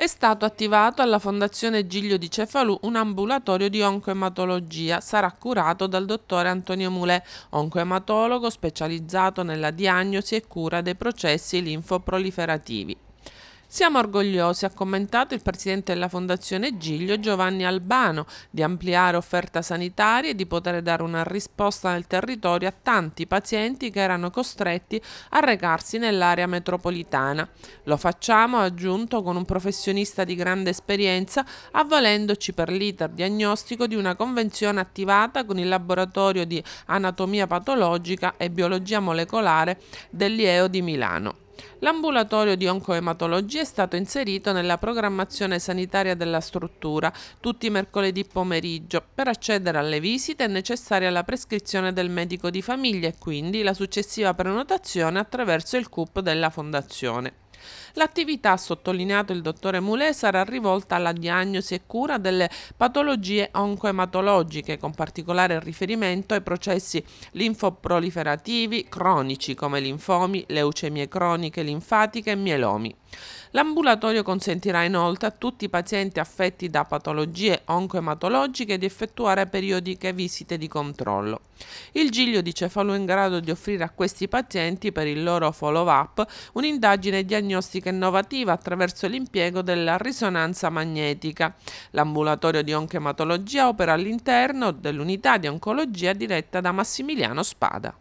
è stato attivato alla Fondazione Giglio di Cefalù un ambulatorio di oncoematologia. Sarà curato dal dottore Antonio Mulè, oncoematologo specializzato nella diagnosi e cura dei processi linfoproliferativi. Siamo orgogliosi, ha commentato il presidente della Fondazione Giglio Giovanni Albano, di ampliare offerta sanitaria e di poter dare una risposta nel territorio a tanti pazienti che erano costretti a recarsi nell'area metropolitana. Lo facciamo, ha aggiunto, con un professionista di grande esperienza, avvalendoci per l'iter diagnostico di una convenzione attivata con il laboratorio di anatomia patologica e biologia molecolare dell'IEO di Milano. L'ambulatorio di oncoematologia è stato inserito nella programmazione sanitaria della struttura tutti i mercoledì pomeriggio. Per accedere alle visite è necessaria la prescrizione del medico di famiglia e quindi la successiva prenotazione attraverso il CUP della Fondazione. L'attività, ha sottolineato il dottore Mulè, sarà rivolta alla diagnosi e cura delle patologie oncoematologiche, con particolare riferimento ai processi linfoproliferativi cronici come linfomi, leucemie croniche, linfatiche e mielomi. L'ambulatorio consentirà inoltre a tutti i pazienti affetti da patologie oncoematologiche di effettuare periodiche visite di controllo. Il Giglio di Cefalù è in grado di offrire a questi pazienti per il loro follow-up un'indagine diagnostica innovativa attraverso l'impiego della risonanza magnetica. L'ambulatorio di oncoematologia opera all'interno dell'unità di oncologia diretta da Massimiliano Spada.